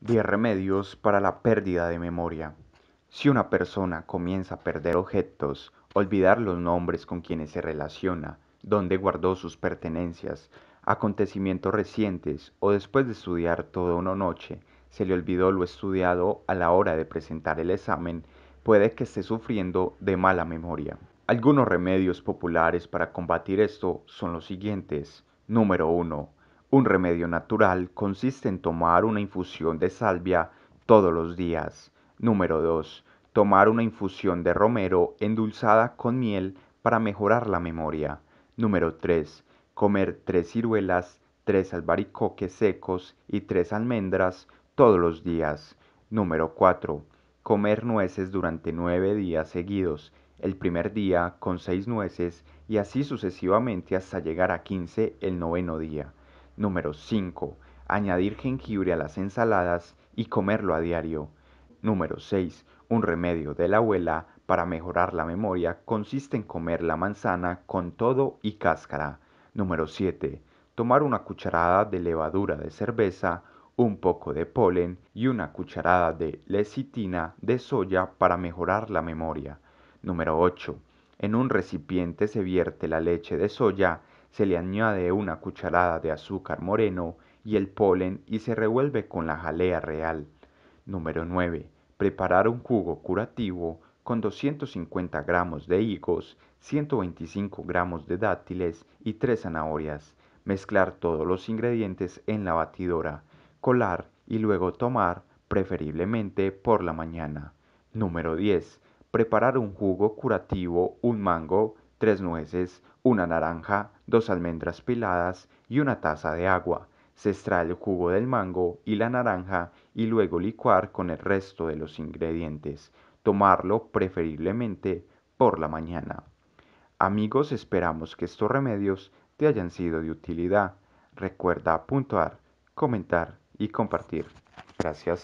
10 remedios para la pérdida de memoria. Si una persona comienza a perder objetos, olvidar los nombres con quienes se relaciona, dónde guardó sus pertenencias, acontecimientos recientes o después de estudiar toda una noche, se le olvidó lo estudiado a la hora de presentar el examen, puede que esté sufriendo de mala memoria. Algunos remedios populares para combatir esto son los siguientes. Número 1 un remedio natural consiste en tomar una infusión de salvia todos los días. Número 2. Tomar una infusión de romero endulzada con miel para mejorar la memoria. Número 3. Comer 3 ciruelas, 3 albaricoques secos y 3 almendras todos los días. Número 4. Comer nueces durante 9 días seguidos, el primer día con 6 nueces y así sucesivamente hasta llegar a 15 el noveno día. Número 5. Añadir jengibre a las ensaladas y comerlo a diario. Número 6. Un remedio de la abuela para mejorar la memoria consiste en comer la manzana con todo y cáscara. Número 7. Tomar una cucharada de levadura de cerveza, un poco de polen y una cucharada de lecitina de soya para mejorar la memoria. Número 8. En un recipiente se vierte la leche de soya se le añade una cucharada de azúcar moreno y el polen y se revuelve con la jalea real. Número 9. Preparar un jugo curativo con 250 gramos de higos, 125 gramos de dátiles y 3 zanahorias. Mezclar todos los ingredientes en la batidora, colar y luego tomar, preferiblemente por la mañana. Número 10. Preparar un jugo curativo, un mango, tres nueces, una naranja, dos almendras piladas y una taza de agua. Se extrae el jugo del mango y la naranja y luego licuar con el resto de los ingredientes. Tomarlo preferiblemente por la mañana. Amigos, esperamos que estos remedios te hayan sido de utilidad. Recuerda apuntar, comentar y compartir. Gracias.